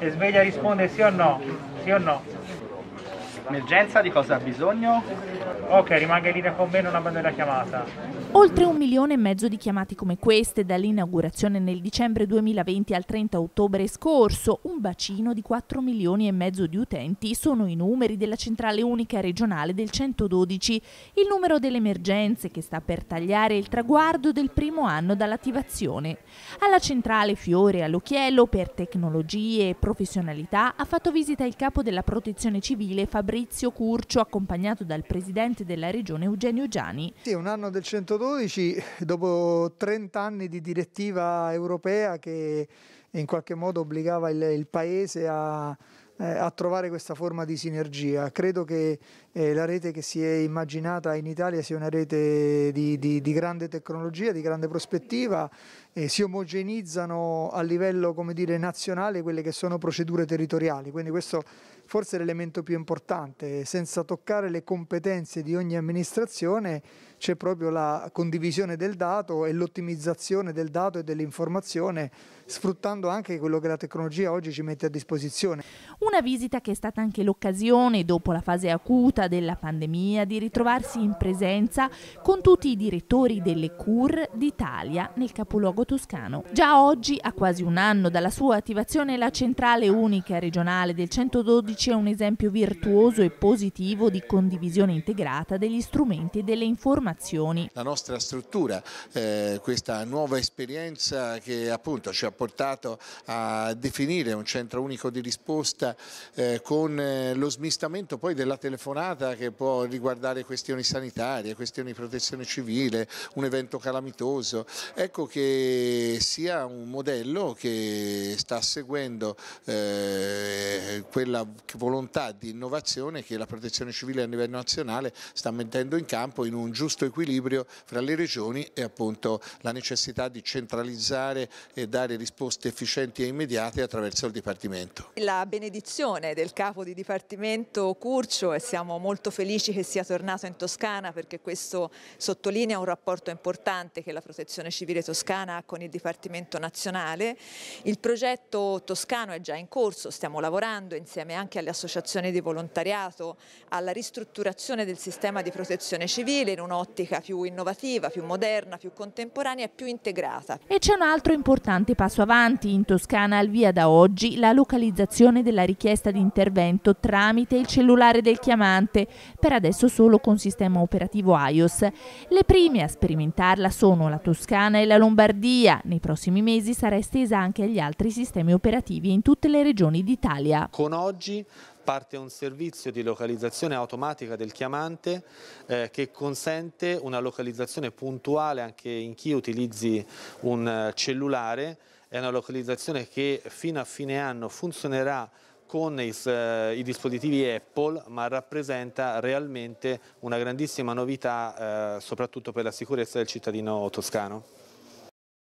es, bella dispone, sí o no, sí o no. Emergenza di cosa ha bisogno? Ok, rimanga in linea con me, non abbandona la chiamata. Oltre un milione e mezzo di chiamate come queste dall'inaugurazione nel dicembre 2020 al 30 ottobre scorso, un bacino di 4 milioni e mezzo di utenti sono i numeri della centrale unica regionale del 112, il numero delle emergenze che sta per tagliare il traguardo del primo anno dall'attivazione. Alla centrale Fiore all'Occhiello per tecnologie e professionalità ha fatto visita il capo della protezione civile Fabrizio Fabrizio Curcio, accompagnato dal presidente della regione Eugenio Giani. Sì, un anno del 112, dopo 30 anni di direttiva europea che in qualche modo obbligava il, il Paese a eh, a trovare questa forma di sinergia. Credo che eh, la rete che si è immaginata in Italia sia una rete di, di, di grande tecnologia, di grande prospettiva, eh, si omogeneizzano a livello dire, nazionale quelle che sono procedure territoriali, quindi questo forse l'elemento più importante, senza toccare le competenze di ogni amministrazione c'è proprio la condivisione del dato e l'ottimizzazione del dato e dell'informazione, sfruttando anche quello che la tecnologia oggi ci mette a disposizione. Una visita che è stata anche l'occasione, dopo la fase acuta della pandemia, di ritrovarsi in presenza con tutti i direttori delle CUR d'Italia nel capoluogo toscano. Già oggi, a quasi un anno dalla sua attivazione, la centrale unica regionale del 112 2012 è un esempio virtuoso e positivo di condivisione integrata degli strumenti e delle informazioni. La nostra struttura, eh, questa nuova esperienza che appunto ci ha portato a definire un centro unico di risposta eh, con eh, lo smistamento poi della telefonata che può riguardare questioni sanitarie, questioni di protezione civile, un evento calamitoso, ecco che sia un modello che sta seguendo eh, quella volontà di innovazione che la protezione civile a livello nazionale sta mettendo in campo in un giusto equilibrio fra le regioni e appunto la necessità di centralizzare e dare risposte efficienti e immediate attraverso il Dipartimento. La benedizione del capo di Dipartimento Curcio e siamo molto felici che sia tornato in Toscana perché questo sottolinea un rapporto importante che la protezione civile toscana ha con il Dipartimento nazionale. Il progetto toscano è già in corso, stiamo lavorando insieme anche anche alle associazioni di volontariato, alla ristrutturazione del sistema di protezione civile in un'ottica più innovativa, più moderna, più contemporanea e più integrata. E c'è un altro importante passo avanti. In Toscana, al via da oggi, la localizzazione della richiesta di intervento tramite il cellulare del chiamante, per adesso solo con sistema operativo iOS. Le prime a sperimentarla sono la Toscana e la Lombardia. Nei prossimi mesi sarà estesa anche agli altri sistemi operativi in tutte le regioni d'Italia. Con oggi parte un servizio di localizzazione automatica del chiamante eh, che consente una localizzazione puntuale anche in chi utilizzi un eh, cellulare, è una localizzazione che fino a fine anno funzionerà con i, eh, i, dispositivi Apple, ma rappresenta realmente una grandissima novità, eh, soprattutto per la sicurezza del cittadino toscano.